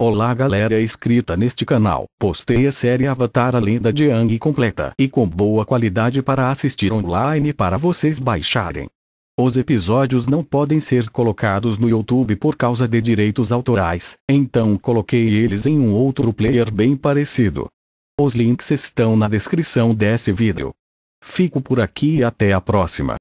Olá galera inscrita neste canal, postei a série Avatar a Lenda de Ang completa e com boa qualidade para assistir online para vocês baixarem. Os episódios não podem ser colocados no YouTube por causa de direitos autorais, então coloquei eles em um outro player bem parecido. Os links estão na descrição desse vídeo. Fico por aqui e até a próxima.